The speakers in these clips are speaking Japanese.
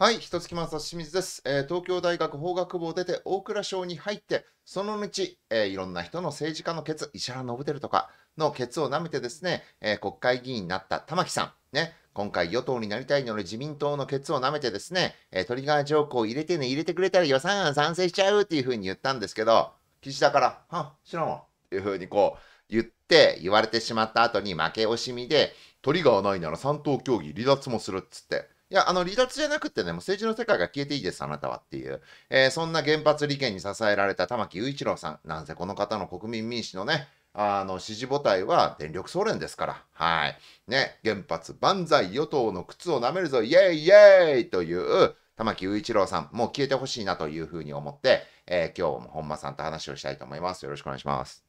はい、ひつ月まずは清水です、えー、東京大学法学部を出て大蔵省に入って、その後、えー、いろんな人の政治家のケツ、石原伸晃とかのケツを舐めてですね、えー、国会議員になった玉木さん、ね、今回与党になりたいので自民党のケツを舐めてですね、えトリガー条項を入れてね、入れてくれたら予算案賛成しちゃうっていうふうに言ったんですけど、岸田から、は知らんわっていうふうにこう言って言われてしまった後に負け惜しみで、トリガーないなら3党協議離脱もするっつって。いや、あの、離脱じゃなくてね、もう政治の世界が消えていいです、あなたはっていう。えー、そんな原発利権に支えられた玉木雄一郎さん。なんせこの方の国民民主のね、あの、支持母体は電力総連ですから。はい。ね、原発万歳、与党の靴を舐めるぞ、イエイイエイという、玉木雄一郎さん、もう消えてほしいなというふうに思って、えー、今日も本間さんと話をしたいと思います。よろしくお願いします。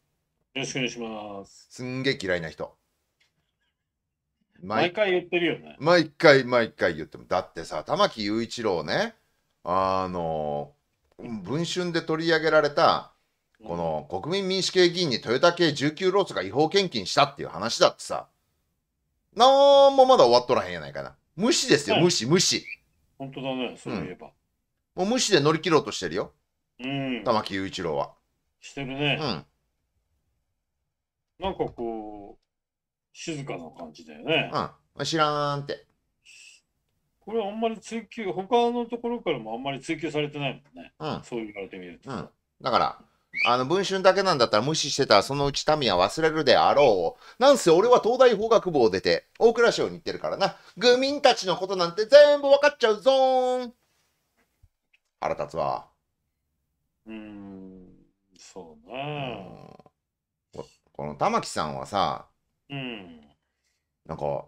よろしくお願いします。すんげえ嫌いな人。毎回言ってるよね。毎回毎回言っても。だってさ、玉木雄一郎ね、あの、文春で取り上げられた、この国民民主系議員に豊田系19ロースが違法献金したっていう話だってさ、なんもまだ終わっとらへんやないかな。無視ですよ、無視、無視。本当だね、そういえば、うん、もう無視で乗り切ろうとしてるよ。うん。玉木雄一郎は。してるね。うん。なんかこ静かな感じだよね。うん。知らんって。これはあんまり追求、他のところからもあんまり追求されてないもんね。うん。そう言われてみると。うん。だから、あの文春だけなんだったら無視してたらそのうち民は忘れるであろう。なんせ俺は東大法学部を出て大蔵省に行ってるからな。愚民たちのことなんて全部分かっちゃうぞーん。腹立つわ。うーん、そうね。ここの玉木さんはさうん、なんか、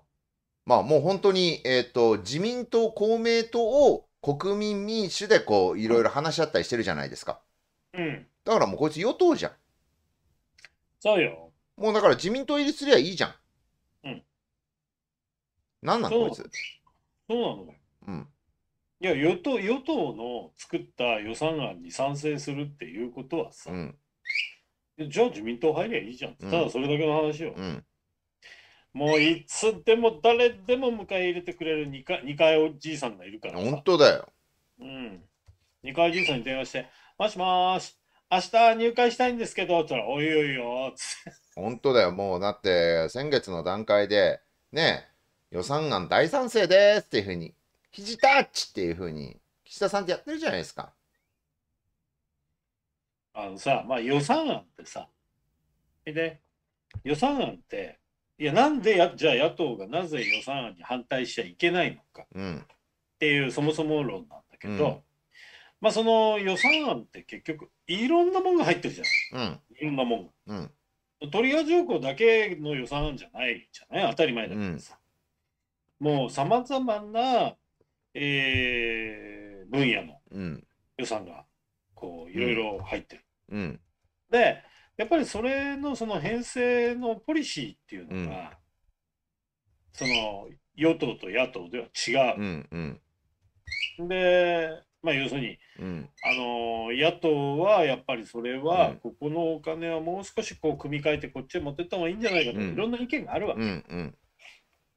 まあもう本当に、えっ、ー、と、自民党、公明党を国民民主でこう、いろいろ話し合ったりしてるじゃないですか。うん。だからもうこいつ与党じゃん。そうよ。もうだから自民党入りすりゃいいじゃん。うん。なんなのこいつ。そうなのうん。いや与党、与党の作った予算案に賛成するっていうことはさ、うん、じゃあ自民党入りゃいいじゃん、ただそれだけの話よ。うんもういつでも誰でも迎え入れてくれる二階階おじいさんがいるから。本当だよ。うん。二階おじいさんに電話して、もしもーし、明日入会したいんですけど、って言ったら、おいおいよ、って。本当だよ、もうだって先月の段階で、ね、予算案大賛成ですっていうふうに、肘タッチっていうふうに、岸田さんってやってるじゃないですか。あのさ、まあ予算案ってさ、で、予算案って、いやなんでやじゃあ野党がなぜ予算案に反対しちゃいけないのかっていうそもそも論なんだけど、うん、まあその予算案って結局いろんなもんが入ってるじゃない、うん、いろんなもんが、うん、トリガー条項だけの予算案じゃないじゃない当たり前だけどさ、うん、もうさまざまな、えー、分野の予算がこういろいろ入ってる、でやっぱりそれのその編成のポリシーっていうのが、うん、その与党と野党では違う。うんうん、で、まあ、要するに、うん、あの野党はやっぱりそれは、ここのお金はもう少しこう組み替えてこっちへ持ってった方がいいんじゃないかと、いろんな意見があるわけ、うん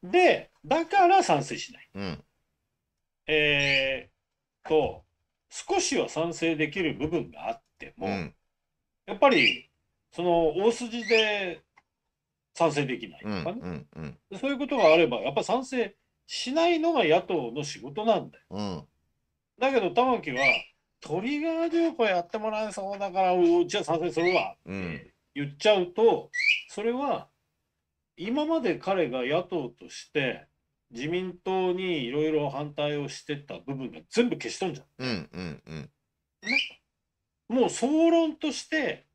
うん、でだから賛成しない。うん、えー、と少しは賛成できる部分があっても、やっぱりその大筋で賛成できないとかね、うんうんうん、そういうことがあればやっぱ賛成しないのが野党の仕事なんだよ。うん、だけど玉木はトリガー条項やってもらえそうだからうちは賛成するわって言っちゃうと、それは今まで彼が野党として自民党にいろいろ反対をしてた部分が全部消しとんじゃん。うんうんうんね、もう総論として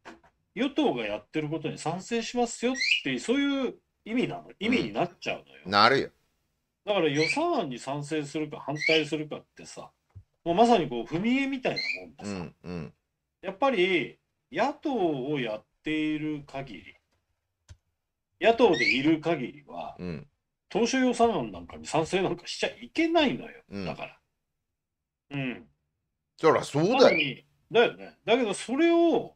与党がやってることに賛成しますよってそういう意味なの意味になっちゃうのよ、うん、なるよだから予算案に賛成するか反対するかってさもうまさにこう踏み絵みたいなもんでさ、うんうん、やっぱり野党をやっている限り野党でいる限りは、うん、当初予算案なんかに賛成なんかしちゃいけないのよ、うん、だからうんそりゃそうだよだよねだけどそれを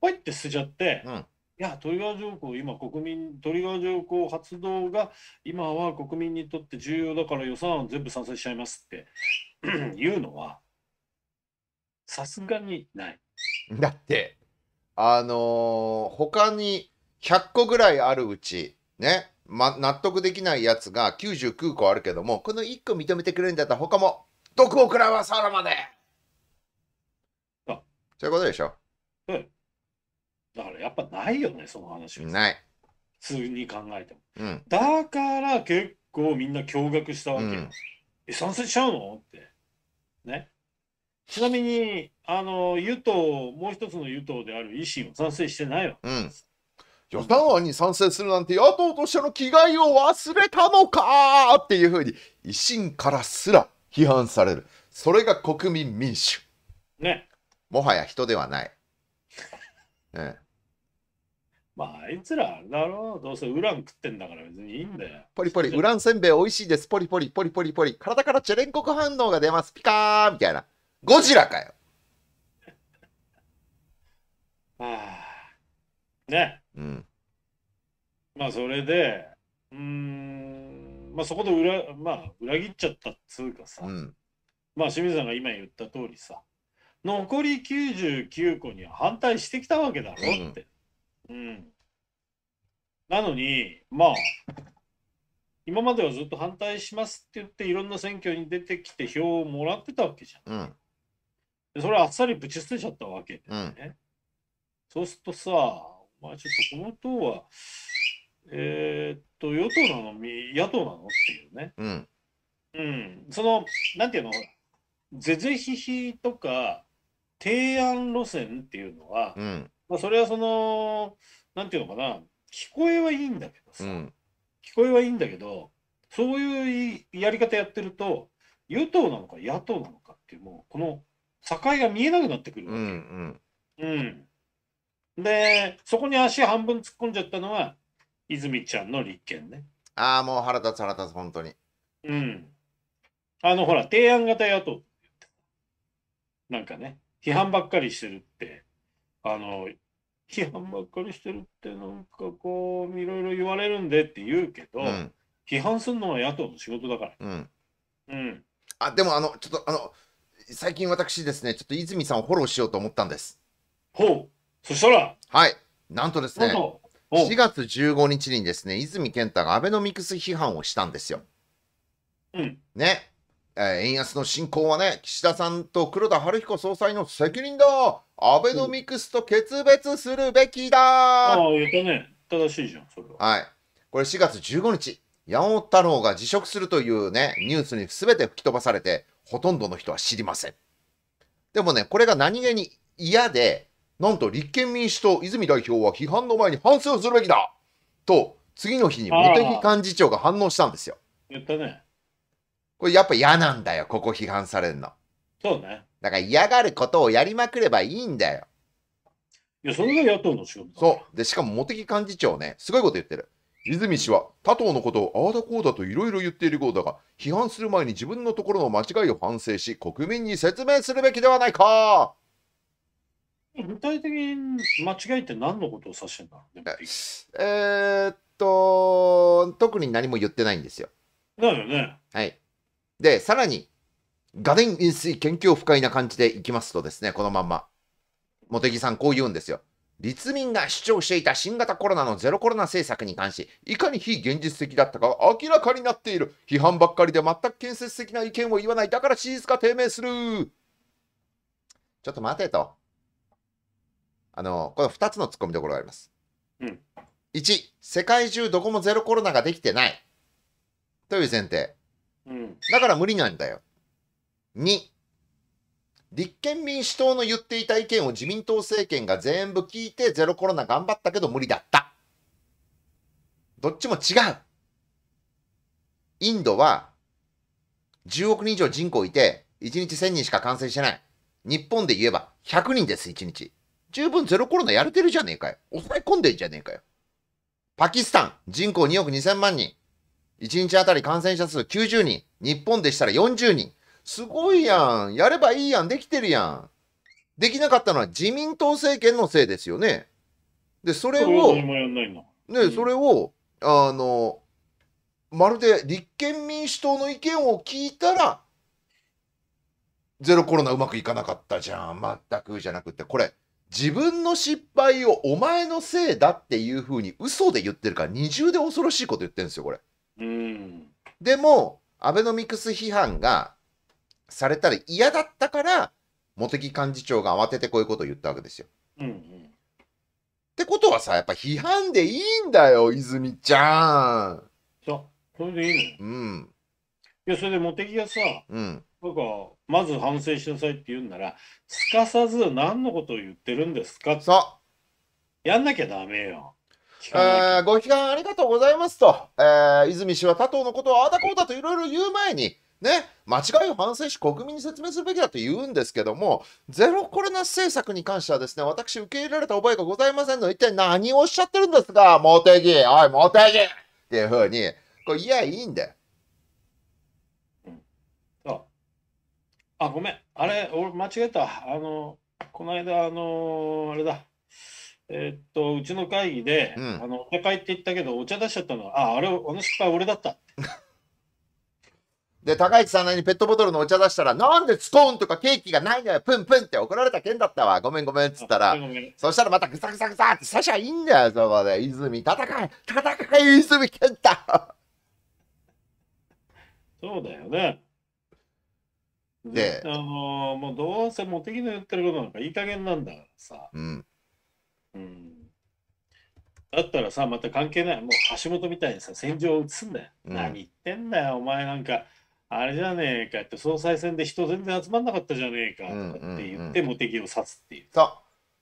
ポイって捨てちゃって、うん、いやトリガー条項今国民トリガー条項発動が今は国民にとって重要だから予算案全部賛成しちゃいますって 言うのはさすがにない。だってあのー、他に100個ぐらいあるうちね、ま、納得できないやつが99個あるけどもこの1個認めてくれるんだったら他も毒を食らわさらまでそういうことでしょだからやっぱないよね、その話は。ない。普通に考えても。うん。だから結構みんな驚愕したわけよ。ん。え、賛成しちゃうのって。ね。ちなみに、あの、与党、もう一つの与党である維新は賛成してないわ。うん。予算案に賛成するなんて野党としての気概を忘れたのかっていうふうに維新からすら批判される。それが国民民主。ね。もはや人ではない。ええ。まあ、あいつら、だろう、どうせウラン食ってんだから別にいいんだよ。ポリポリ、ウランせんべい美味しいです。ポリポリ、ポリポリポリ。体からチェレンコク反応が出ます。ピカーみたいな。ゴジラかよ。は あ。ね。うん。まあ、それで、うん、まあ、そこで裏、まあ、裏切っちゃったっつうかさ。うん、まあ、清水さんが今言った通りさ。残り99個には反対してきたわけだろって。うん、うん、なのにまあ今まではずっと反対しますって言っていろんな選挙に出てきて票をもらってたわけじゃん。うんそれあっさりぶち捨てちゃったわけでね、うん。そうするとさ、お前ちょっとこの党は、えー、っと、与党なの、野党なのっていうね。うん。うん、その、なんていうの、是々非々とか、提案路線っていうのは、うん、まあ、それはそのなんていうのかな聞こえはいいんだけどさ、うん、聞こえはいいんだけどそういうやり方やってると与党なのか野党なのかっていうもうこの境が見えなくなってくるわけ。うん、うんうん、でそこに足半分突っ込んじゃったのは泉ちゃんの立憲ね。ああもう腹立つ腹立つ本当に。うん。あのほら提案型野党なんかね批判ばっかりしてるって、あの、批判ばっかりしてるってなんかこういろいろ言われるんでって言うけど、うん、批判するのは野党の仕事だから。うん。うん、あでもあのちょっとあの最近私ですねちょっと泉さんをフォローしようと思ったんです。ほう。そしたら。はい。なんとですね。4月15日にですね、泉健太がアベノミクス批判をしたんですよ。うん。ね。え円安の進行はね、岸田さんと黒田晴彦総裁の責任だアベノミクスと決別するべきだ、ああ、言ったね。正しいじゃん、それは。はい。これ4月15日、山本太郎が辞職するというね、ニュースにすべて吹き飛ばされて、ほとんどの人は知りません。でもね、これが何気に嫌で、なんと立憲民主党、泉代表は批判の前に反省をするべきだと、次の日に茂木幹事長が反応したんですよ。言ったね。これやっぱ嫌なんだよ、ここ批判されるの。そうね。だから嫌がることをやりまくればいいんだよ。いや、それが野党の仕事そう。で、しかも茂木幹事長ね、すごいこと言ってる。泉氏は他党のことをああだこうだといろいろ言っているようだが、批判する前に自分のところの間違いを反省し、国民に説明するべきではないか具体的に間違いって何のことを指してんだえー、っと、特に何も言ってないんですよ。だよね。はい。で、さらに、画面飲水研究不快な感じでいきますとですね、このまんま。茂木さんこう言うんですよ。立民が主張していた新型コロナのゼロコロナ政策に関し、いかに非現実的だったかは明らかになっている。批判ばっかりで全く建設的な意見を言わない。だから事実が低迷する。ちょっと待てと。あの、この2つのツッコミどころがあります。うん。1、世界中どこもゼロコロナができてない。という前提。うん、だから無理なんだよ。2、立憲民主党の言っていた意見を自民党政権が全部聞いてゼロコロナ頑張ったけど無理だった。どっちも違う。インドは10億人以上人口いて1日1000人しか感染してない。日本で言えば100人です、1日。十分ゼロコロナやれてるじゃねえかよ。抑え込んでんじゃねえかよ。パキスタン、人口2億2000万人。1日あたり感染者数90人、日本でしたら40人。すごいやん。やればいいやん。できてるやん。できなかったのは自民党政権のせいですよね。で、それを、ね、それを、あの、まるで立憲民主党の意見を聞いたら、ゼロコロナうまくいかなかったじゃん。全くじゃなくて、これ、自分の失敗をお前のせいだっていうふうに嘘で言ってるから、二重で恐ろしいこと言ってるんですよ、これ。うん、でも、アベノミクス批判がされたら嫌だったから、茂木幹事長が慌ててこういうことを言ったわけですよ。うんうん、ってことはさ、やっぱ批判でいいんだよ、泉ちゃん。そそれでいいの、うん、いや、それで茂木がさ、うん、僕はまず反省しなさいって言うんなら、すかさず何のことを言ってるんですかそう。やんなきゃダメよ。えー、ご批判ありがとうございますと、えー、泉氏は他党のことをあだこうだといろいろ言う前に、ね、間違いを反省し国民に説明するべきだと言うんですけども、ゼロコロナ政策に関してはですね、私受け入れられた覚えがございませんので、一体何をおっしゃってるんですか、茂木、おい、茂木っていうふうに、これ、いや、いいんで。あ、ごめん。あれ、俺間違えた。あの、この間、あのあれだ。えー、っと、うちの会議で、うん、あの、お茶会って言ったけど、お茶出しちゃったのは、あ、あれ、あの失敗俺だった。で、高市さんなりにペットボトルのお茶出したら、なんでスコーンとかケーキがないのよ、プンプンって怒られた件だったわ。ごめんごめんっつったら、そしたらまたグサグサグサってさしゃいいんだよ、そこで。泉、戦え戦え、泉健太そうだよね。で、あのー、もうどうせ茂木の言ってることなんかいい加減なんだからさ。うん。うん、だったらさまた関係ないもう橋本みたいにさ戦場を移すんだよ、うん、何言ってんだよお前なんかあれじゃねえかって総裁選で人全然集まんなかったじゃねえかって言って茂木、を指すっていう。そ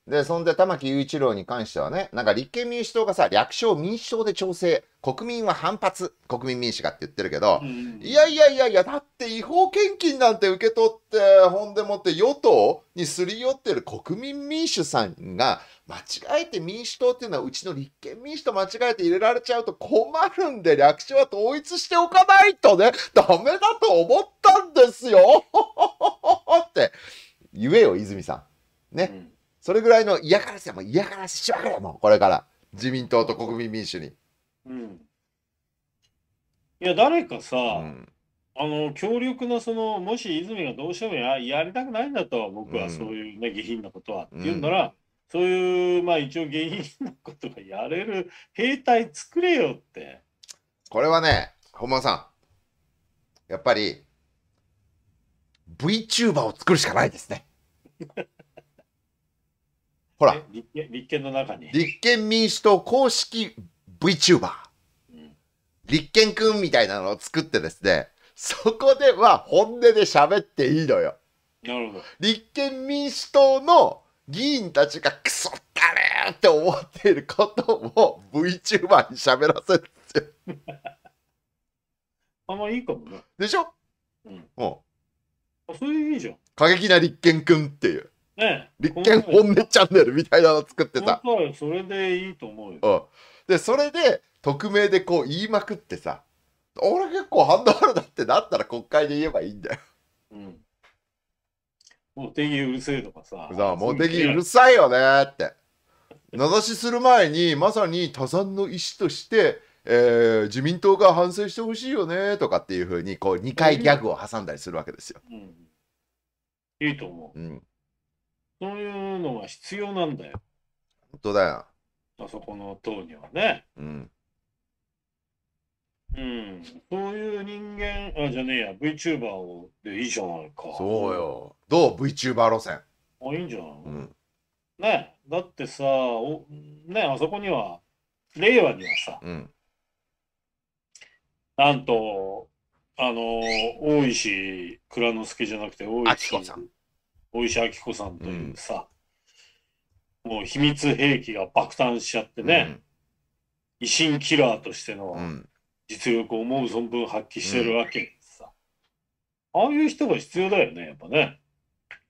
うでそんで玉木雄一郎に関してはねなんか立憲民主党がさ略称民主党で調整国民は反発国民民主がって言ってるけど、うん、いやいやいやいやだって違法献金なんて受け取ってほんでもって与党にすり寄ってる国民民主さんが間違えて民主党っていうのはうちの立憲民主と間違えて入れられちゃうと困るんで略称は統一しておかないとね、ダメだと思ったんですよ って言えよ、泉さん。ね。うん、それぐらいの嫌がらせも嫌がらせしまくれもうこれから。自民党と国民民主に。うん。いや、誰かさ、うん、あの強力なそのもし泉がどうしてもややりたくないんだと僕はそういうね、うん、下品なことはっていうんなら、うんそういう、まあ一応原因のことがやれる兵隊作れよって。これはね、本間さん、やっぱり VTuber を作るしかないですね。ほら立憲、立憲の中に。立憲民主党公式 VTuber。立憲くんみたいなのを作ってですね、そこでは本音で喋っていいのよ。なるほど。立憲民主党の議員たちがクソったれーって思っていることを VTuber に喋らせるって。あんまいいかもね。でしょうん。うあそれいいじゃん。過激な立憲くんっていう。ね立憲本音チャンネルみたいなの作ってた。それでいいと思うよ。うん。で、それで、匿名でこう言いまくってさ、俺結構ンドハルだってなったら国会で言えばいいんだよ。うん。モテギうるせえとかさ。さあ、モテギうるさいよねって。名指しする前に、まさに多産の石として、えー、自民党が反省してほしいよねとかっていうふうに、こう、2回ギャグを挟んだりするわけですよ。うん、いいと思う。うん。そういうのは必要なんだよ。本当だよ。あそこの党にはね。うん。うん、そういう人間あじゃねえや VTuber をでいいじゃないかそうよどう VTuber 路線あいいんじゃん、うん、ねだってさおねあそこには令和にはさ、うん、なんとあの大石蔵之介じゃなくて大石明子さん大石明子さんというさ、うん、もう秘密兵器が爆誕しちゃってね、維、新、キラーとしての、うん実力を思う存分発揮してるわけさ、うん、ああいう人が必要だよねやっぱね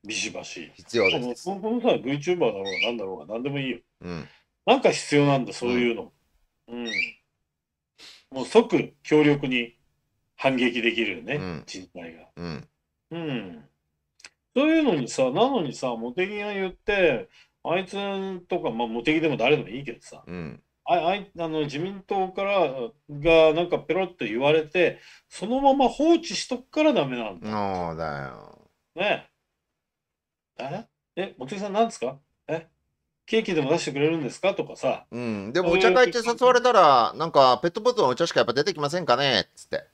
ビシバシ必要ですそのそのさ VTuber だろうが何だろうが何でもいいよ、うん、なんか必要なんだそういうの、うん、うん、もう即強力に反撃できるよね、うん、人材が、うん、うん、そういうのにさなのにさ茂木が言ってあいつとかまあ茂木でも誰でもいいけどさ、あいあの自民党からがなんかペロッと言われてそのまま放置しとくからダメなんだ。そうだよ。ねえ。ええ、牧さんなんですかえケーキでも出してくれるんですかとかさ。うん、でもお茶会って誘われたら、なんかペットボトルのお茶しかやっぱ出てきませんかねっつって。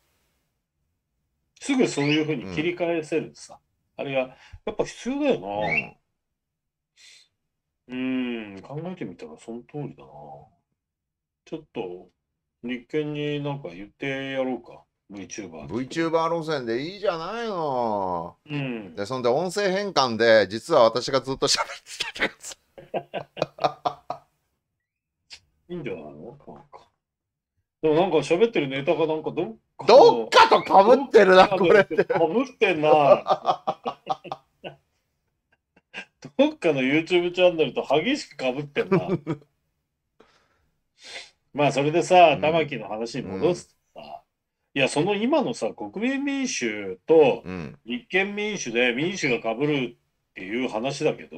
すぐそういうふうに切り返せるさ。うん、あれが、やっぱ必要だよな。うん、うん考えてみたらその通りだな。ちょっと、日憲になんか言ってやろうか。VTuber。VTuber 路線でいいじゃないの。うん。で、そんで音声変換で、実は私がずっと喋ってたやつ。いいんじゃないのなんか。でもなんか喋ってるネタがなんかどっか。どっかとかぶってるな、これって。かぶってんな。どっかの YouTube チャンネルと激しくかぶってんな。まあ、それでさ、玉木の話に戻すとさ、いや、その今のさ、国民民主と立憲民主で民主が被るっていう話だけど、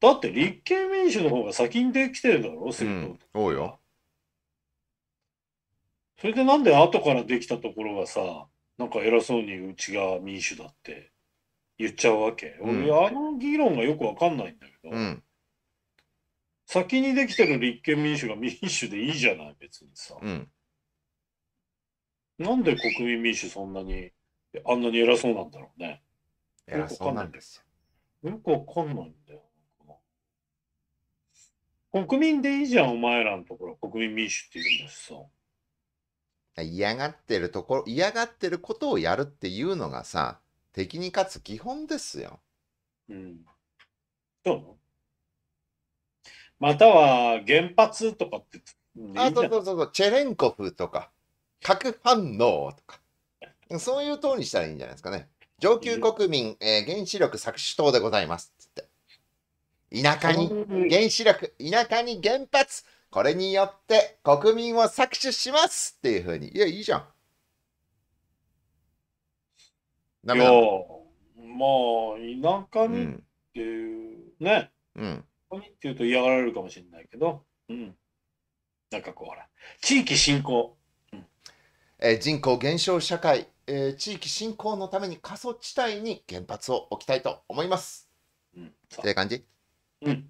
だって立憲民主の方が先にできてるだろ、う政党んそうよそれでなんで後からできたところがさ、なんか偉そうにうちが民主だって言っちゃうわけ。俺、あの議論がよくわかんないんだけど、先にできてる立憲民主が民主でいいじゃない別にさ、うん、なんで国民民主そんなにあんなに偉そうなんだろうね偉そうなんですよよくわかんないんだよ国民でいいじゃんお前らのところ国民民主って言うんですさ嫌がってるところ嫌がってることをやるっていうのがさ敵に勝つ基本ですようんどうまたは原発とかってあそうそうそうチェレンコフとか核反応とかそういう党にしたらいいんじゃないですかね上級国民、えー、原子力搾取党でございます田舎に原子力田舎に原発これによって国民を搾取しますっていうふうにいやいいじゃんなるほどもう田舎にっていう、うん、ね、うんこにって言うと嫌がられるかもしれないけど、うん、なんかこうほら地域振興、うん、えー、人口減少社会、えー、地域振興のために過疎地帯に原発を置きたいと思います。うん、そういう感じうん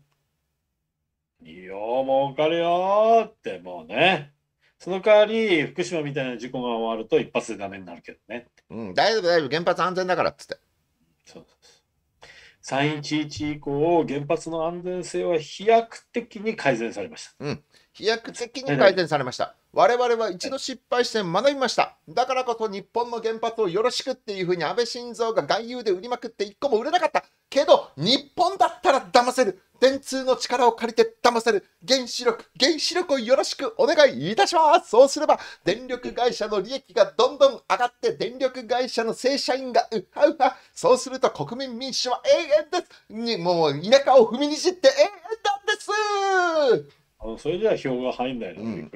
いいよ、儲かるよってもうね。その代わり、福島みたいな事故が終わると一発でダメになるけどね。うん、大丈夫、大丈夫、原発安全だからっつって。そう311以降、原発の安全性は飛躍的に改善されました。うん、飛躍的に改善されました。我々は一度失敗して学びました。だからこそ日本の原発をよろしくっていうふうに安倍晋三が外遊で売りまくって1個も売れなかった。けど、日本だったら騙せる。電通の力を借りて騙せる原子力、原子力をよろしくお願いいたします。そうすれば、電力会社の利益がどんどん上がって、電力会社の正社員がうはうは、そうすると国民民主は永遠です。にもう田舎を踏みにじって永遠なんですあのそれじゃ票が入んないな、うん、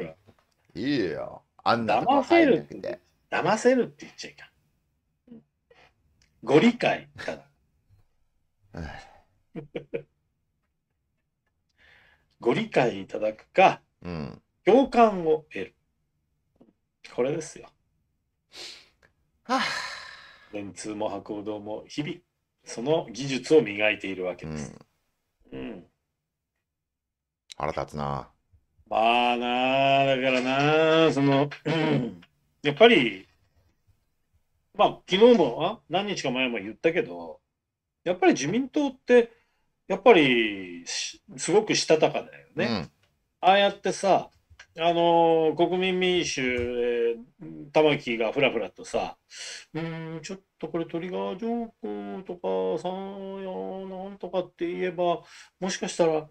いいよ。あんな騙せるって。騙せるって言っちゃいかん。ご理解から。ご理解いただくか、うん、共感を得る。これですよ。はあ、電通も博報堂も日々、その技術を磨いているわけです。うん。うん、腹立つな。まあなあ、だからなその、うん、やっぱり、まあ、昨日も、あ何日か前も言ったけど、やっぱり自民党ってやっぱりすごくしたたかだよね。うん、ああやってさあの国民民主、えー、玉木がふらふらとさ、うん、ちょっとこれトリガー条項とか、さんなんとかって言えば、もしかしたら、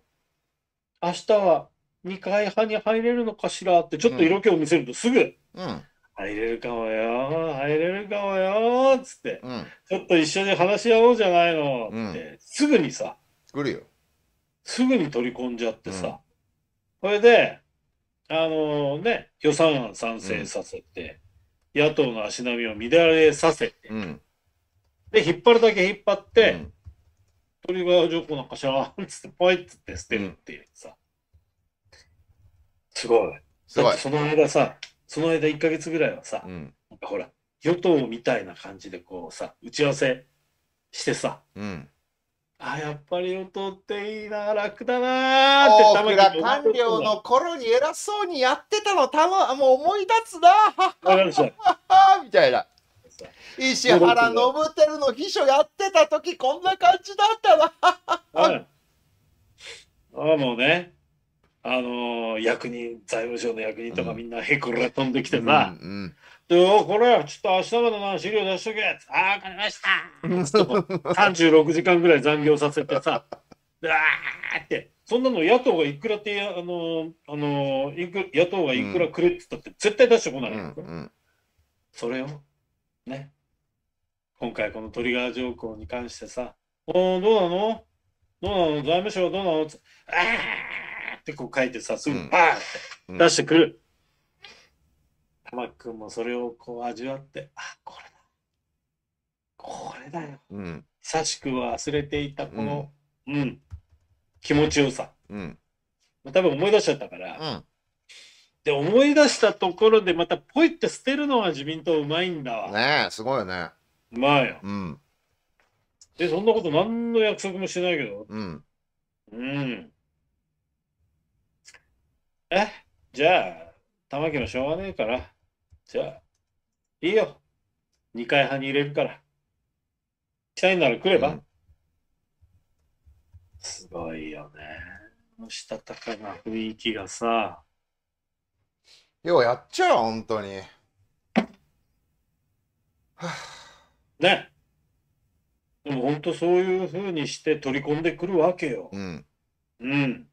明日は二階派に入れるのかしらって、ちょっと色気を見せるとすぐ、うん、入れるかもよ、入れるかもよ、つって、うん、ちょっと一緒に話し合おうじゃないのって、すぐにさ、作るよ。すぐに取り込んじゃってさ、これで、あのー、ね、予算案賛成させて、野党の足並みを乱れさせて、うん、で、引っ張るだけ引っ張って、うんトリガー条項なんかシャーンっつって、ポイっつって捨てるっていうさ。すごい。すだごっいて。その間さ、その間1か月ぐらいはさ、うん。なんかほら、与党みたいな感じでこうさ、打ち合わせしてさ、うん。あ、やっぱり音っていいな、楽だなって玉木大が、官僚の頃に偉そうにやってたの、たま、もう思い出すな、みたいな。石原信輝の秘書やってた時、こんな感じだったな。はい、ああ、もうね、あのー、役人、財務省の役人とかみんなへこら飛んできてさ、うんうんどうこれちょっと明日までの資料出しとけああ、わかりました !36 時間ぐらい残業させてさ、うわーって、そんなの野党がいくらって、あの、あの、いく野党がいくらくれって言ったって絶対出してこない、うんうん、それを、ね、今回このトリガー条項に関してさ、おどうなのどうなの財務省はどうなのああってこう書いてさ、すぐバーって出してくる。うんうん玉木君もそれをこう味わってあこれだこれだよ、うん、久しく忘れていたこの、うん、うん、気持ちよさ、うんまあ、多分思い出しちゃったから、うん、で思い出したところでまたポイって捨てるのは自民党うまいんだわねえすごいよねうまいよ、うん、でそんなこと何の約束もしないけどうんうんえじゃあ玉木のしょうがねえからじゃあ、いいよ。二階派に入れるから。社員なら来れば、うん、すごいよね。したたかな雰囲気がさ。ようやっちゃう、本当に。ね。でも本当そういうふうにして取り込んでくるわけよ。うん。うん。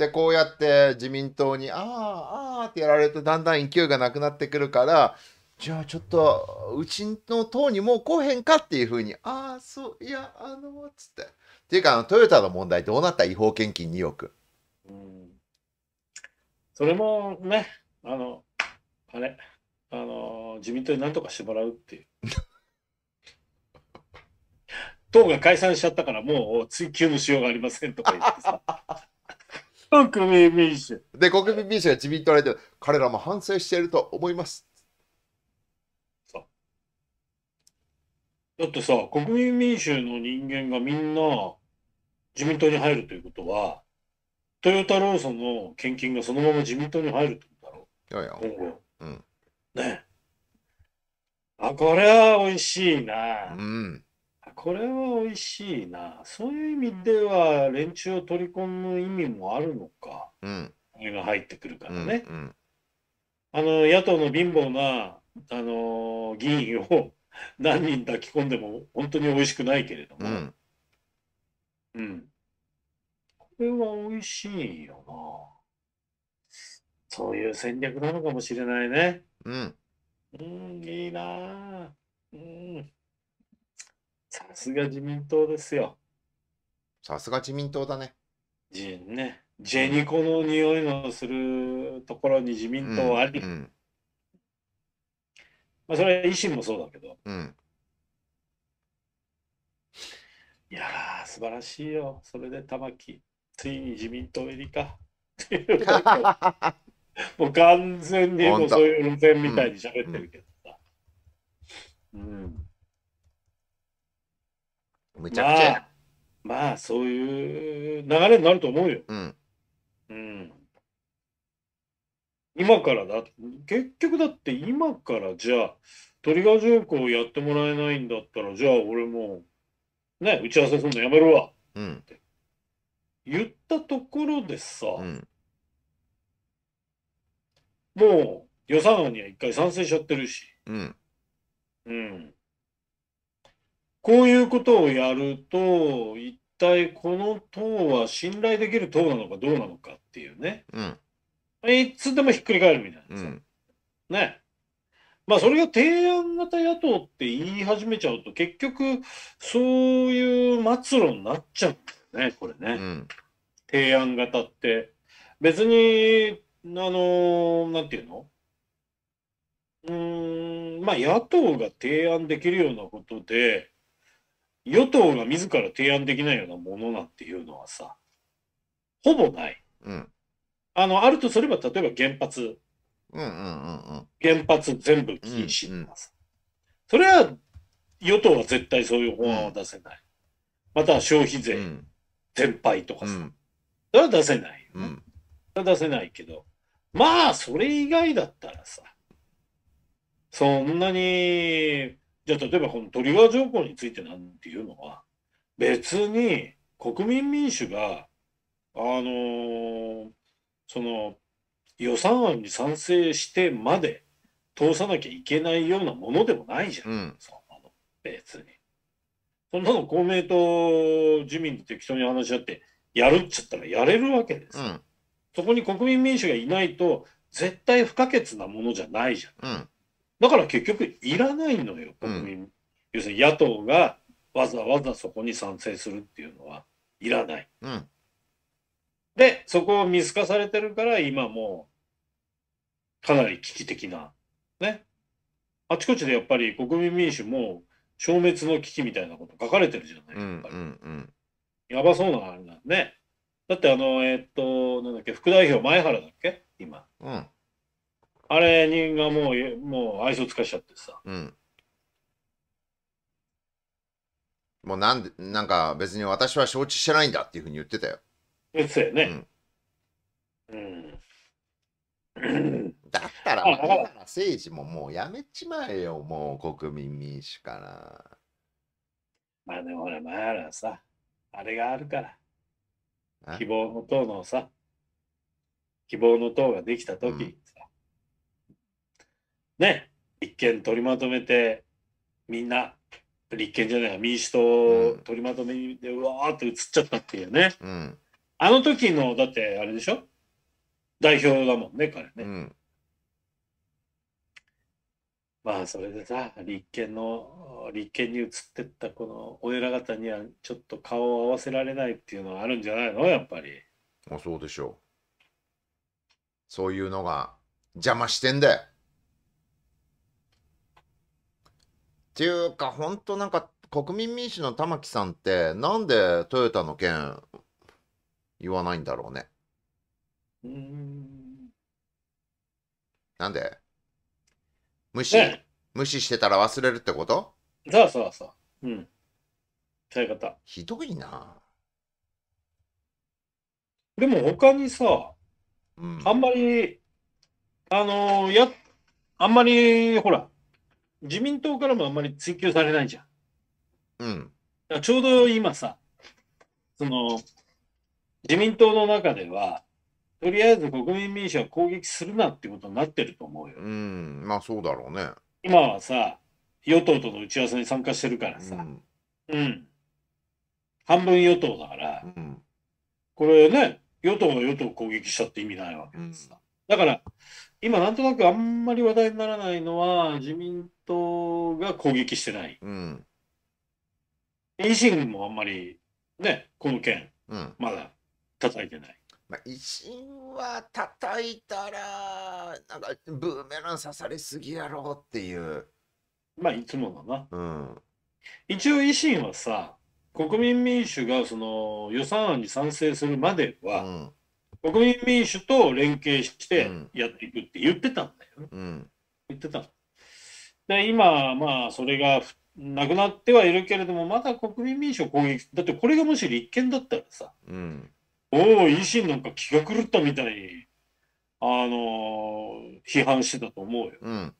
でこうやって自民党にああああってやられるとだんだん勢いがなくなってくるからじゃあちょっとうちの党にもう来へんかっていうふうにああそういやあのー、つってっていうかあのトヨタの問題どうなった違法献金2億、うん、それもねあのあれあの自民党になんとかしてもらうっていう 党が解散しちゃったからもう追及のしようがありませんとか言ってさ国民民主。で、国民民主が自民党内で、彼らも反省していると思います。そうだってさ、国民民主の人間がみんな自民党に入るということは、トヨタ労組の献金がそのまま自民党に入るってことだろう。いやいや今後。うん、ねあ、これは美味しいな。うん。これは美味しいな。そういう意味では、連中を取り込む意味もあるのか。うん。これが入ってくるからね。うんうん、あの、野党の貧乏な、あのー、議員を 何人抱き込んでも本当に美味しくないけれども。うん。うん、これは美味しいよな。そういう戦略なのかもしれないね。うん。うん、いいなうん。さすが自民党ですよ。さすが自民党だね。ジェね。ジェニコの匂いのするところに自民党あり。うんうん、まあ、それは維新もそうだけど。うん、いやー、素晴らしいよ。それで玉木、ついに自民党入りか。もう完全にもうそういう運転みたいに喋ってるけどさ。うんむちゃくちゃまあ、まあ、そういう流れになると思うよ。うん。うん。今からだ、結局だって今からじゃあ、トリガー条項やってもらえないんだったら、じゃあ俺もう、ね、打ち合わせするのやめるわ。うん。って言ったところでさ、うん、もう予算案には一回賛成しちゃってるし、うん。うん。こういうことをやると、一体この党は信頼できる党なのかどうなのかっていうね。うん、いつでもひっくり返るみたいなさ、うん。ね。まあそれが提案型野党って言い始めちゃうと、結局そういう末路になっちゃうんだよね、これね。うん、提案型って。別に、あのなんていうのうん、まあ野党が提案できるようなことで、与党が自ら提案できないようなものなんていうのはさ、ほぼない。うん、あの、あるとすれば、例えば原発。うんうんうん、原発全部禁止とかさ。それは、与党は絶対そういう法案は出せない。また消費税全廃とかさ。それは出せない、ね。それは出せないけど。まあ、それ以外だったらさ、そんなにじゃあ例えばこのトリガー条項についてなんていうのは別に国民民主があのー、その予算案に賛成してまで通さなきゃいけないようなものでもないじゃん、うん、そんなの別に。そんなの公明党自民と適当に話し合ってやるっちゃったらやれるわけです、うん、そこに国民民主がいないと絶対不可欠なものじゃないじゃん、うんだから結局いらないのよ、国民。うん、要するに野党がわざわざそこに賛成するっていうのはいらない。うん、で、そこを見透かされてるから今もうかなり危機的な、ね。あちこちでやっぱり国民民主も消滅の危機みたいなこと書かれてるじゃない、やっぱり。やばそうなあれなんね。だってあの、えー、っと、なんだっけ、副代表前原だっけ今。うんあれ人がもう、もう愛想つかしちゃってさ。うん。もうなんで、なんか別に私は承知してないんだっていうふうに言ってたよ。言ってたよね。うん。うん、だったら、政治ももうやめちまえよ、もう国民民主から。まあでも俺、ら、前らさ、あれがあるから。希望の党のさ、希望の党ができた時。うんね、立憲取りまとめて、みんな、立憲じゃない民主党取りまとめで、うわーって移っちゃったっていうね。うん、あの時の、だって、あれでしょ代表だもんね、彼ね。うん、まあ、それでさ、立憲の、立憲に移ってったこの、お偉方にはちょっと顔を合わせられないっていうのはあるんじゃないのやっぱり。あそうでしょう。そういうのが邪魔してんだよ。っていうか、本当なんか、国民民主の玉木さんって、なんでトヨタの件、言わないんだろうね。うん。なんで無視、ね、無視してたら忘れるってことそうそうそう。うん。そういうひどいな。でも他にさ、うん、あんまり、あのー、や、あんまり、ほら、自民党からもあんまり追及されないじゃん。うん。だからちょうど今さ、その、自民党の中では、とりあえず国民民主は攻撃するなってことになってると思うよ。うん。まあそうだろうね。今はさ、与党との打ち合わせに参加してるからうさ、ん。うん。半分与党だから、うん。これね、与党が与党を攻撃したって意味ないわけですさ。だから、今なんとなくあんまり話題にならないのは、自民党が攻撃してない。うん。維新もあんまり、ね、この件、うん。まだ叩いてない。まあ、維新は叩いたら、なんかブーメラン刺されすぎやろっていう。まあ、いつものな。うん。一応維新はさ、国民民主がその予算案に賛成するまでうは、ん。国民民主と連携してやっていくって言ってたんだよね。うん、言ってた。で、今、まあ、それがなくなってはいるけれども、まだ国民民主を攻撃、だってこれがもし立憲だったらさ、うん、おお、維新なんか気が狂ったみたいに、あのー、批判してたと思うよ。うん。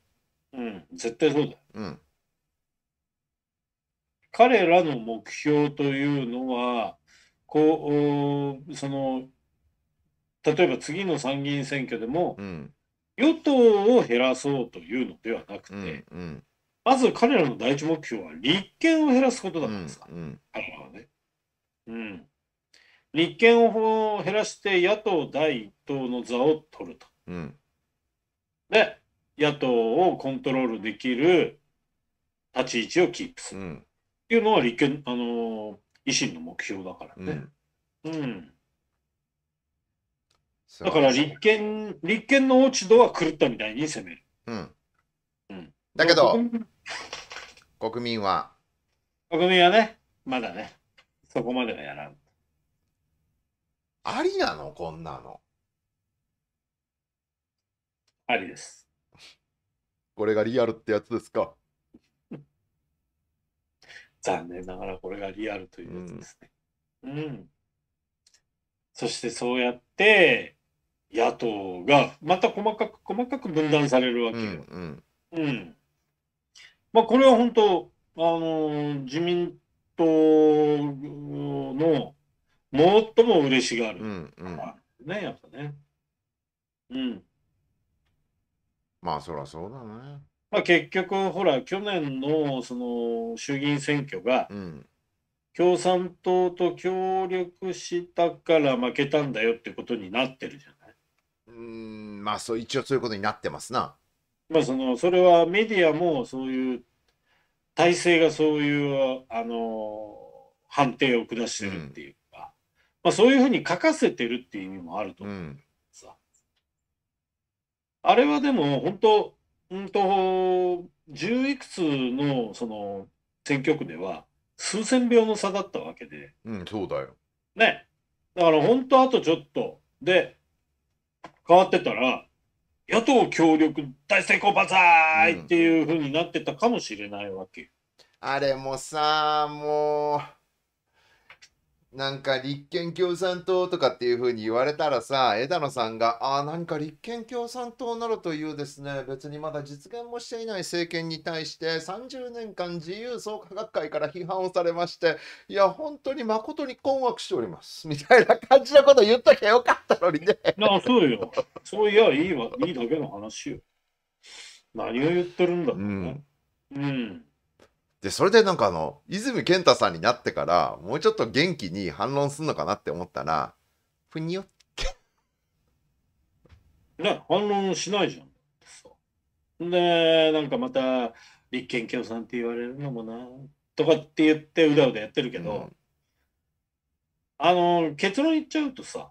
うん、絶対そうだよ。うん。彼らの目標というのは、こう、その、例えば次の参議院選挙でも、うん、与党を減らそうというのではなくて、うんうん、まず彼らの第一目標は立憲を減らすことだったんですか、うん彼らはね。うん、立憲を減らして野党第一党の座を取ると。うん、で野党をコントロールできる立ち位置をキープする、うん、っていうのは立憲あの維新の目標だからね。うん、うんだから立憲、立憲の落ち度は狂ったみたいに攻める。うん。うん、だけど、国民は。国民はね、まだね、そこまではやらん。ありなのこんなの。ありです。これがリアルってやつですか。残念ながらこれがリアルというやつですね。うん、うん、そしてそうやって野党がまた細かく細かく分断されるわけよ。うんうん、うん、まあ、これは本当、あのー、自民党の最も嬉しがる、うんうん、ね、やっぱね。うん。まあ、そりゃそうだね。まあ、結局、ほら、去年のその衆議院選挙が、共産党と協力したから負けたんだよってことになってるじゃん。うんまあそう一応そういうことになってますな。まあそのそれはメディアもそういう体制がそういうあの判定を下してるっていうか、うん、まあ、そういうふうに書かせてるっていう意味もあると思うんうん、あれはでも本当本当十いくつのその選挙区では数千票の差だったわけで、うん、そうだよ。ね。だから本当あとちょっとで変わってたら、野党協力大成功バザーイっていうふうになってたかもしれないわけ。うん、あれもさ、もう。なんか立憲共産党とかっていうふうに言われたらさ枝野さんが「ああんか立憲共産党などというですね別にまだ実現もしていない政権に対して30年間自由創価学会から批判をされましていや本当に誠に困惑しております」みたいな感じのこと言っときゃよかったのにね。あそうよ。そういやいいわいいだけの話よ。何を言ってるんだろうね。うん、うんで、それでなんかあの、泉健太さんになってから、もうちょっと元気に反論すんのかなって思ったら、ふにょって。ね、反論しないじゃん。で、なんかまた、立憲共産って言われるのもな、とかって言って、うだうだやってるけど、うん、あの、結論言っちゃうとさ、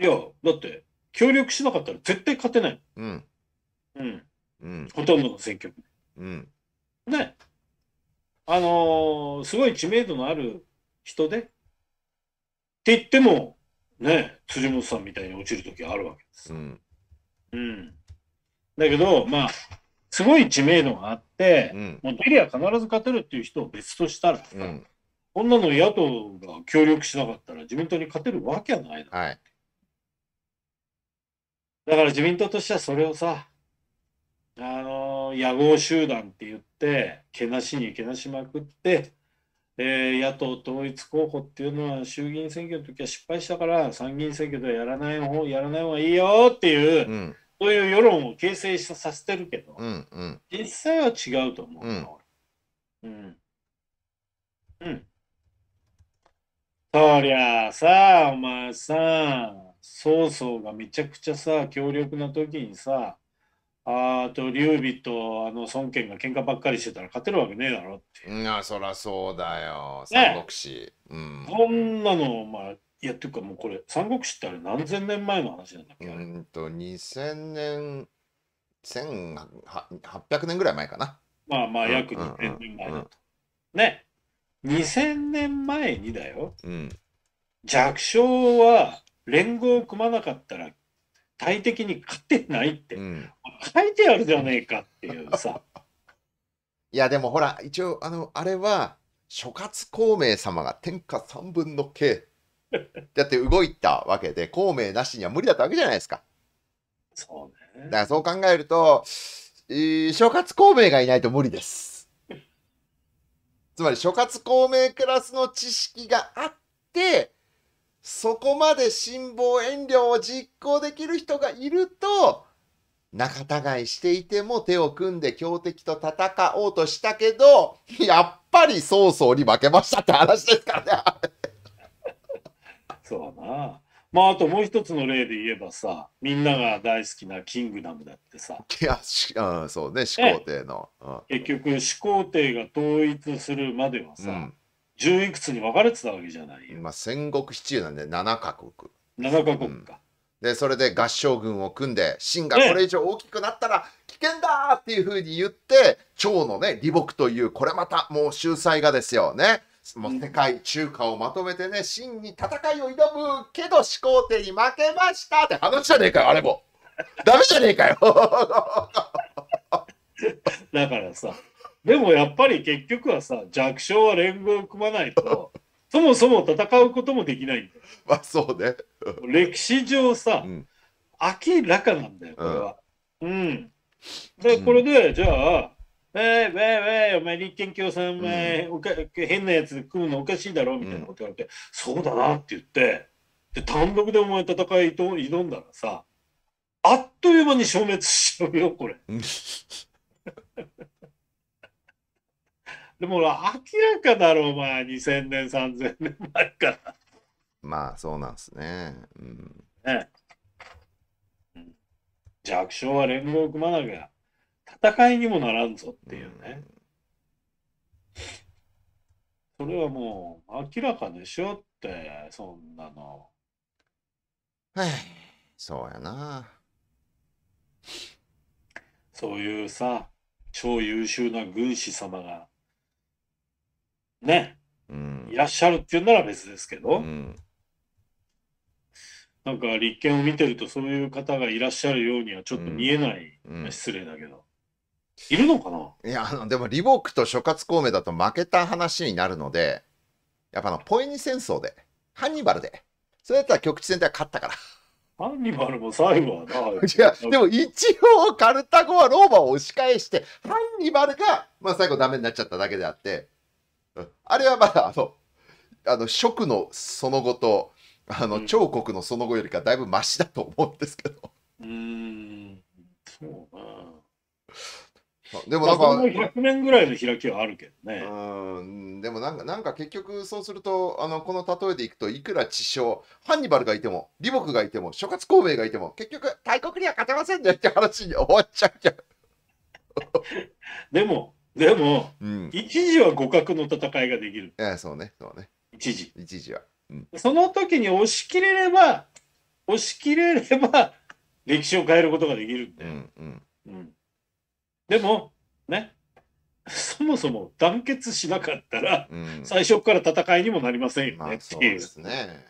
いや、だって、協力しなかったら絶対勝てない。うん。うん。うん、ほとんどの選挙区。うん。ね。あのすごい知名度のある人で、って言っても、ね、辻元さんみたいに落ちる時あるわけです。うん。うん、だけど、まあ、すごい知名度があって、うん、もうデリア必ず勝てるっていう人を別としたら、うん、こんなの野党が協力しなかったら自民党に勝てるわけはないだ、はい、だから自民党としてはそれをさ、あの野合集団って言ってけなしにけなしまくって、えー、野党統一候補っていうのは衆議院選挙の時は失敗したから参議院選挙ではやらない方やらない方がいいよっていう、うん、そういう世論を形成させてるけど、うんうん、実際は違うと思う、うん、うん。そりゃあさ、お前さ、曹操がめちゃくちゃさ、強力な時にさ、あと劉備とあの孫権が喧嘩ばっかりしてたら勝てるわけねえだろっていやそらそうだよ三国志、ね、うん、そんなのまあいやっていうかもうこれ三国志ってあれ何千年前の話なんだっけうんと2000年1800年ぐらい前かなまあまあ約2000年前だと、うんうんうん、ね2000年前にだよ、うん、弱小は連合を組まなかったら体的に勝てないって、うん、書いてあるじゃねえかっていうさ いやでもほら一応あのあれは諸葛孔明様が天下三分の計 だって動いたわけで孔明なしには無理だったわけじゃないですかそうねだからそう考えると、えー、諸葛孔明がいないと無理ですつまり諸葛孔明クラスの知識があってそこまで辛抱遠慮を実行できる人がいると、仲違いしていても手を組んで強敵と戦おうとしたけど、やっぱり曹操に負けましたって話ですからね。そうだな。まあ、あともう一つの例で言えばさ、みんなが大好きなキングダムだってさ。いや、しうん、そうね、始皇帝の。うん、結局、始皇帝が統一するまではさ、うん1いくつに分かれてたわけじゃないよ。まあ、戦国七雄なんで7カ国。七カ国か。うん、でそれで合従軍を組んで秦がこれ以上大きくなったら危険だっていうふうに言って趙のね李牧というこれまたもう秀才がですよねもう世界中華をまとめてね秦に戦いを挑むけど始皇帝に負けましたって話じゃねえかよあれもダメじゃねえかよ だからさでもやっぱり結局はさ弱小は連合を組まないとそもそも戦うこともできないんだよ。まあそうね。歴史上さ、うん、明らかなんだよこれは。うん、うん、でこれで、じゃあ「ウェイウェイウェイお前立憲共産前、うん、おか変なやつ組むのおかしいだろ」みたいなこと言われて「うん、そうだな」って言ってで単独でお前戦いと挑んだらさあっという間に消滅しちゃうよこれ。でも明らかだろ、お前、2000年、3000年前から。まあ、そうなんですね。うん。ね弱小は連合を組まなきゃ戦いにもならんぞっていうね。うん、それはもう明らかでしょって、そんなの。はい、そうやな。そういうさ、超優秀な軍師様がね、うん、いらっしゃるっていうなら別ですけど、うん、なんか立憲を見てるとそういう方がいらっしゃるようにはちょっと見えない、うん、失礼だけど。いるのかないやあのでもリボックと諸葛孔明だと負けた話になるのでやっぱのポエニ戦争でハンニバルでそれだったら局地戦では勝ったから。ハンニバルも最後はな。いや、でも一応カルタゴはローマを押し返して、ハンニバルが、まあ最後ダメになっちゃっただけであって、あれはまだあの、あの、食のその後と、あの、彫刻のその後よりかだいぶましだと思うんですけど。うん、そうな。でもなんか、100年ぐらいの開きはあるけどね。うん、でもなんか、なんか結局そうすると、あの、この例えでいくと、いくら地匠、ハンニバルがいても、李牧がいても、諸葛孔明がいても、結局、大国には勝てませんねって話に終わっちゃうじゃん。でも、でも、うん、一時は互角の戦いができる。えそうね、そうね。一時。一時は。うん、その時に押し切れれば、押し切れれば、歴史を変えることができるんうんうんうん、でも、ね、そもそも団結しなかったら、うん、最初から戦いにもなりませんよねっていう。そうですね。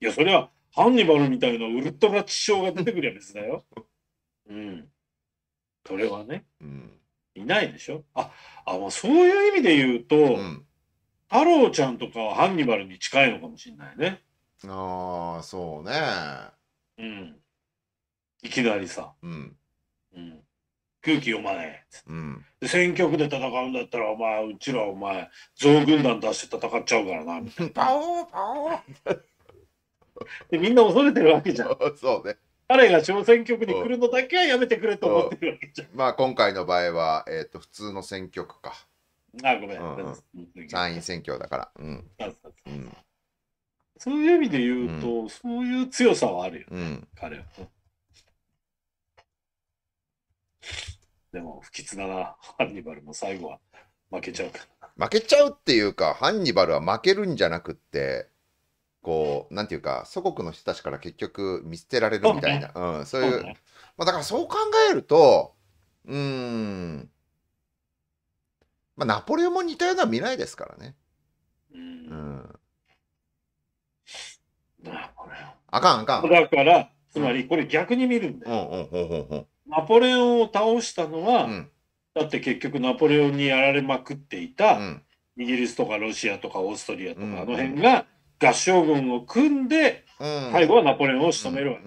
いや、それはハンニバルみたいなウルトラ地上が出てくりゃ別だよ。うん。それはね。うんいないでしょああ、そういう意味で言うと、うん、太郎ちゃんとかはハンニバルに近いのかもしれないね。ああそうね。うん。いきなりさ。うん。うん、空気読まない。うん、で選挙区で戦うんだったらお前うちらお前増軍団出して戦っちゃうからなみたいな。パオーパオーでみんな恐れてるわけじゃん。そうね。彼が小選挙区に来るのだけはやめてくれと思ってるわけじゃん。まあ今回の場合は、えっ、ー、と、普通の選挙区か。あ、ごめん。うんうん、参院選挙だから。うん、そういう意味で言うと、うん、そういう強さはあるよね、うん、彼は。でも不吉だな、ハンニバルも最後は負けちゃうから。負けちゃうっていうか、ハンニバルは負けるんじゃなくって、こうなんていうか祖国の人たちから結局見捨てられるみたいな、うん、そういう、まあ、だからそう考えるとうんまあナポレオンも似たような未来ですからね。うん。あかんあかん。だからつまりこれ逆に見るんだよ。ナポレオンを倒したのは、だって結局ナポレオンにやられまくっていた、イギリスとかロシアとかオーストリアとかあの辺が、うん合唱軍を組んで、最後はナポレオンを仕留めるわけ。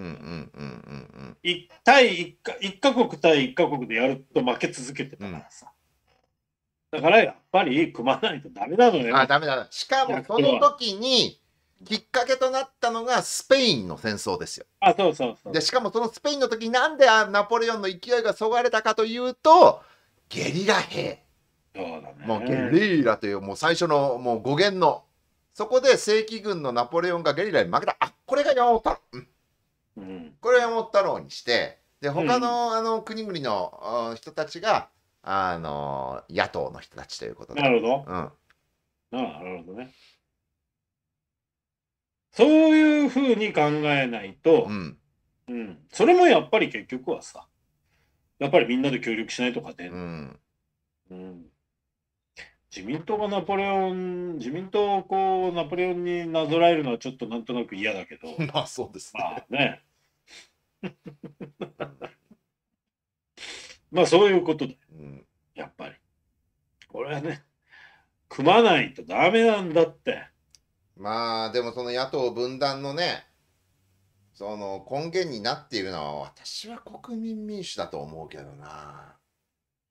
一対一か、国対一か国でやると負け続けてたからさ。だからやっぱり組まないとダメなのよ。あ、ダメだ。しかもその時に、きっかけとなったのがスペインの戦争ですよ。あ、そうそうそう。で、しかもそのスペインの時なんでナポレオンの勢いがそがれたかというと、ゲリラ兵。そうだね。もうゲリラという、もう最初のもう語源のそこで正規軍のナポレオンがゲリラに負けた。あ、これが山本太郎。うん。これを山本太郎にして、で、他の、あの、国々の人たちが、あの、野党の人たちということで。なるほど。うん。あなるほどね。そういうふうに考えないと、うん。うん。それもやっぱり結局はさ、やっぱりみんなで協力しないとかで、うん。うん自民党がナポレオン、自民党をこうナポレオンになぞらえるのはちょっとなんとなく嫌だけど、まあそうですね。まあね。まあそういうことで、うん、やっぱり。これはね、組まないとダメなんだって。まあでもその野党分断のね、その根源になっているのは私は国民民主だと思うけどな。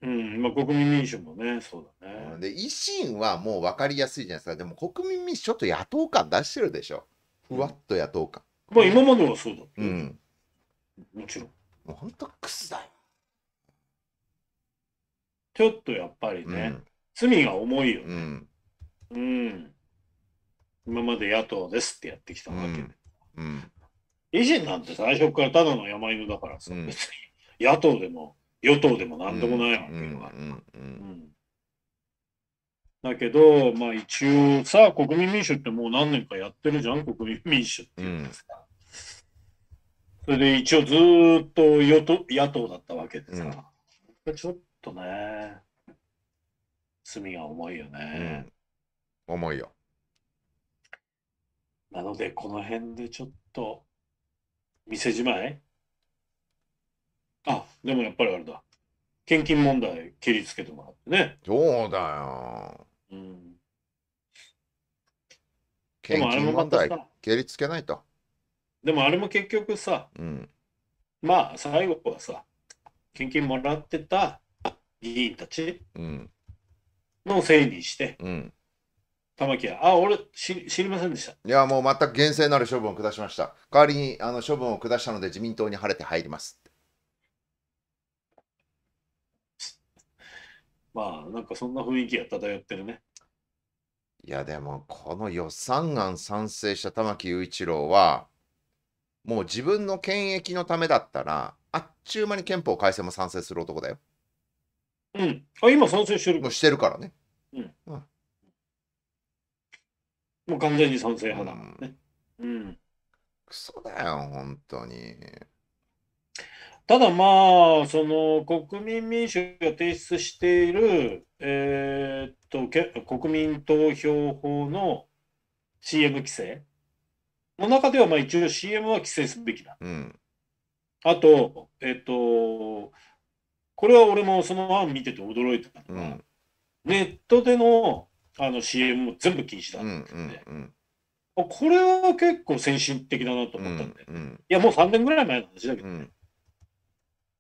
うん、まあ、国民民主もね、そうだね。で、維新はもう分かりやすいじゃないですか。でも国民民主、ちょっと野党感出してるでしょ。ふわっと野党感。うん、まあ、今まではそうだ。うん。もちろん。もう本当クスだよ。ちょっとやっぱりね、うん、罪が重いよね、うん。うん。今まで野党ですってやってきたわけで。うん。維新なんて最初からただの山犬だからさ、別に野党でも与党でも何でもないわけだだけど、まあ一応さ、国民民主ってもう何年かやってるじゃん、国民民主っていうんですか。それで一応ずっと与党野党だったわけでさ、うん、ちょっとね、罪が重いよね。うん、重いよ。なので、この辺でちょっと、店じまいでもやっぱりあれだ。献金問題蹴りつけてもらってね。そうだよ。うん。献金問題蹴りつけないと。でもあれも結局さ、うん、まあ最後はさ、献金もらってた議員たちのせいにして、うん、玉木は、あ、俺し知りませんでした。いや、もう全く厳正なる処分を下しました。代わりにあの処分を下したので自民党に晴れて入ります。まあ、なんかそんな雰囲気が漂ってるね。いや、でも、この予算案賛成した玉木雄一郎は、もう自分の権益のためだったら、あっちゅう間に憲法改正も賛成する男だよ。うん。あ、今賛成してるもうしてるからね。うん。うん、もう完全に賛成派だ、ね、うん。うん。クソだよ、本当に。ただまあ、その国民民主が提出している、えー、っと国民投票法の CM 規制の中では、まあ、一応 CM は規制すべきだ。うん、あと、えっと、これは俺もその案見てて驚いたのが、うん、ネットでのあの CM も全部禁止だって、うんうんうん、これは結構先進的だなと思ったんで、うんうん、いや、もう3年ぐらい前の話だけどね。うん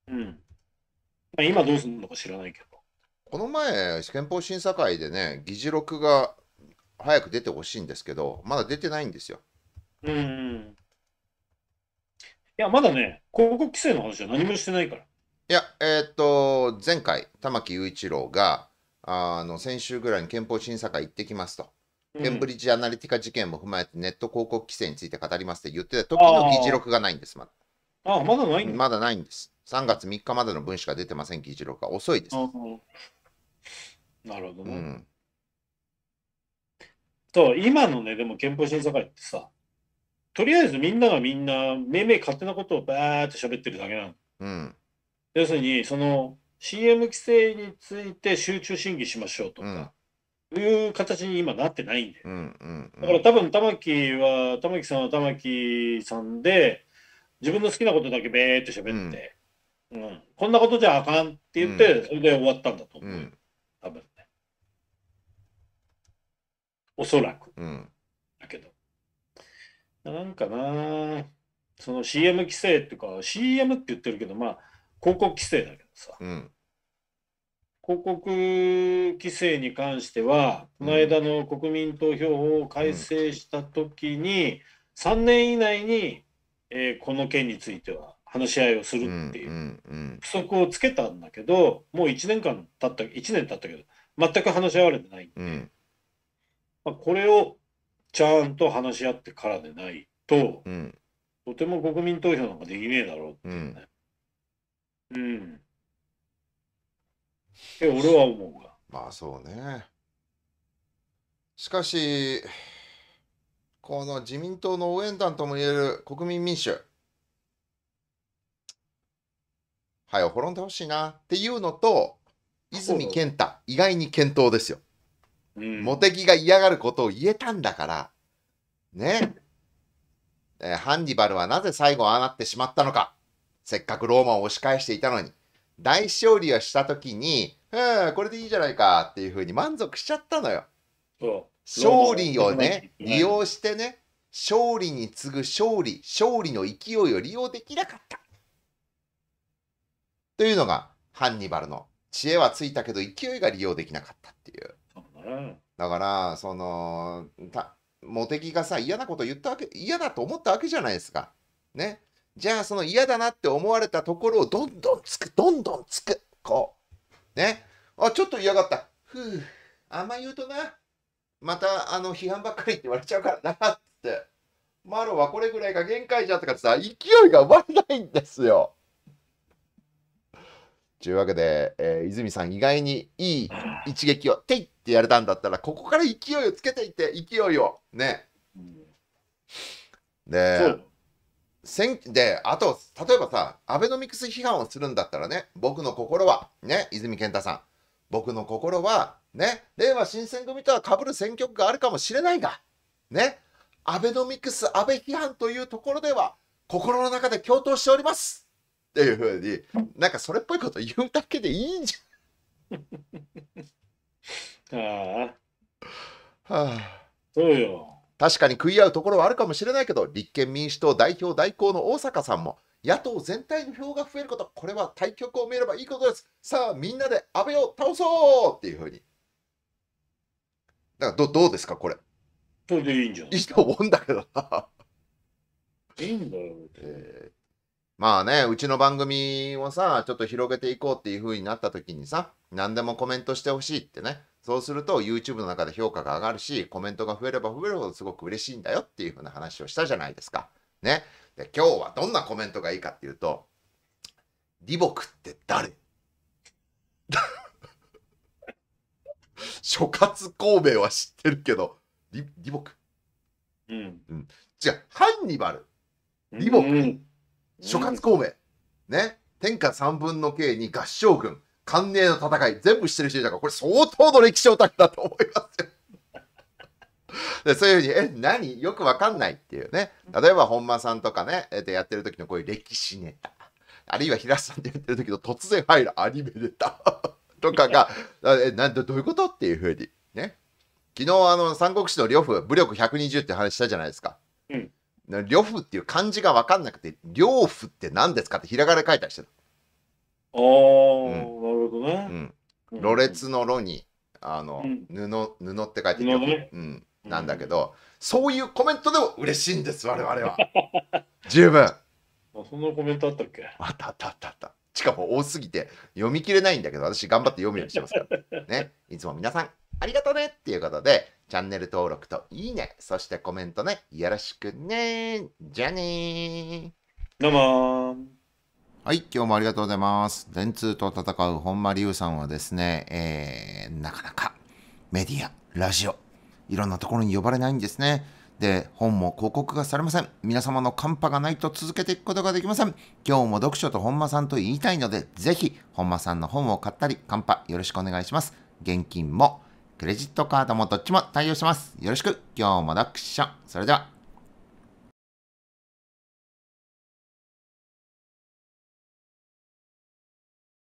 うん。まあ、今どうするのか知らないけど。この前、憲法審査会でね、議事録が早く出てほしいんですけど、まだ出てないんですよ。うん。いや、まだね、広告規制の話は何もしてないから。いや、えー、っと、前回、玉木雄一郎が、あの先週ぐらいに憲法審査会行ってきますと、ケンブリッジ・アナリティカ事件も踏まえてネット広告規制について語りますって言ってた時の議事録がないんです、まだ。あまだないまだないんです。3月3日までの分しか出てません、議事録は。遅いです。なるほどね。うん、そう、今のね、でも憲法審査会ってさ、とりあえずみんながみんな、めいめい勝手なことをばーって喋ってるだけなの。うん、要するに、その CM 規制について集中審議しましょうとか、うん、いう形に今なってないんで。だから多分玉木は、玉木さんは玉木さんで、自分の好きなことだけべーって喋って、うん、こんなことじゃあかんって言って、それで終わったんだと思う、うん、多分ね。おそらく。うん、だけど。なんかな、その CM 規制っていうか、CM って言ってるけど、まあ、広告規制だけどさ、うん、広告規制に関しては、この間の国民投票法を改正したときに、うん、3年以内に、えー、この件については、話し合いをするっていう不足をつけたんだけど、もう1年間経った、1年経ったけど、全く話し合われてないんで、うん、まあ、これをちゃんと話し合ってからでないと、うん、とても国民投票なんかできねえだろうっていうね。うん。うん、俺は思うが。まあそうね。しかし、この自民党の応援団ともいえる国民民主。はい、滅んでほしいなっていうのと、泉健太、意外に健闘ですよ。うん、茂木が嫌がることを言えたんだから、ね。えー、ハンニバルはなぜ最後ああなってしまったのか。せっかくローマを押し返していたのに。大勝利をした時に、これでいいじゃないかっていうふうに満足しちゃったのよ。勝利をね、利用してね、勝利に次ぐ勝利、勝利の勢いを利用できなかった。というのがハンニバルの知恵はついたけど勢いが利用できなかったっていう。だからそのた茂木がさ嫌なこと言ったわけ嫌だと思ったわけじゃないですか。ね。じゃあその嫌だなって思われたところをどんどんつくどんどんつくこうねあちょっと嫌がったふうあんま言うとなまたあの批判ばっかりって言われちゃうからなってマロはこれぐらいが限界じゃとかってさ勢いが生まれないんですよ。ちゅうわけで、えー、泉さん意外にいい一撃を「てい!」ってやれたんだったらここから勢いをつけていって勢いをね。で選であと例えばさアベノミクス批判をするんだったらね僕の心はね泉健太さん僕の心はね令和新選組とはかぶる選挙区があるかもしれないがねアベノミクス安倍批判というところでは心の中で共闘しておりますっていうふうになんかそれっぽいこと言うだけでいいんじゃん。ああ。はあ。そうよ。確かに食い合うところはあるかもしれないけど立憲民主党代表代行の大坂さんも野党全体の票が増えることこれは対局を見ればいいことですさあみんなで安倍を倒そうっていうふうにだからどどうですかこれそれでいいんじゃないいいと思うんだけどないいんだよ、えーまあね、うちの番組をさ、ちょっと広げていこうっていう風になった時にさ、何でもコメントしてほしいってね。そうすると YouTube の中で評価が上がるし、コメントが増えれば増えるほどすごく嬉しいんだよっていう風な話をしたじゃないですか。ね。で、今日はどんなコメントがいいかっていうと、リボクって誰 諸葛孔明は知ってるけど、リリボクうん。うん。違う、ハンニバル。リボク。うん諸葛孔明、ね、天下三分の計に合唱軍、関寧の戦い、全部してる人いたから、これ相当の歴史オタクだと思いますよ。でそういうふうに、え、何よくわかんないっていうね。例えば本間さんとかね、やってる時のこういう歴史ネタ。あるいは平瀬さんってやってる時の突然入るアニメネタ とかが、え、なんどういうことっていうふうに。ね。昨日、あの、三国志の呂布、武力120って話したじゃないですか。呂布っていう漢字が分かんなくて、呂布って何ですかってひらがな書いたりしてた。ああ、うん、なるほどね。うん。ろれつの呂に、あの、うん、布、布って書いてる、ね、うん。なんだけど、そういうコメントでも嬉しいんです、我々は。十分。あそんなコメントあったっけあったあったあったあった。しかも多すぎて読み切れないんだけど、私頑張って読むようにしてますから。ね。いつも皆さん、ありがとうねっていうことで、チャンネル登録といいね、そしてコメントね、よろしくねじゃあねどうもはい、今日もありがとうございます。電通と戦う本間龍さんはですね、えー、なかなかメディア、ラジオ、いろんなところに呼ばれないんですね。で、本も広告がされません。皆様のカンパがないと続けていくことができません。今日も読書と本間さんと言いたいので、ぜひ本間さんの本を買ったり、カンパよろしくお願いします。現金もクレジットカードもどっちも対応してます。よろしく、今日もダクション。それでは。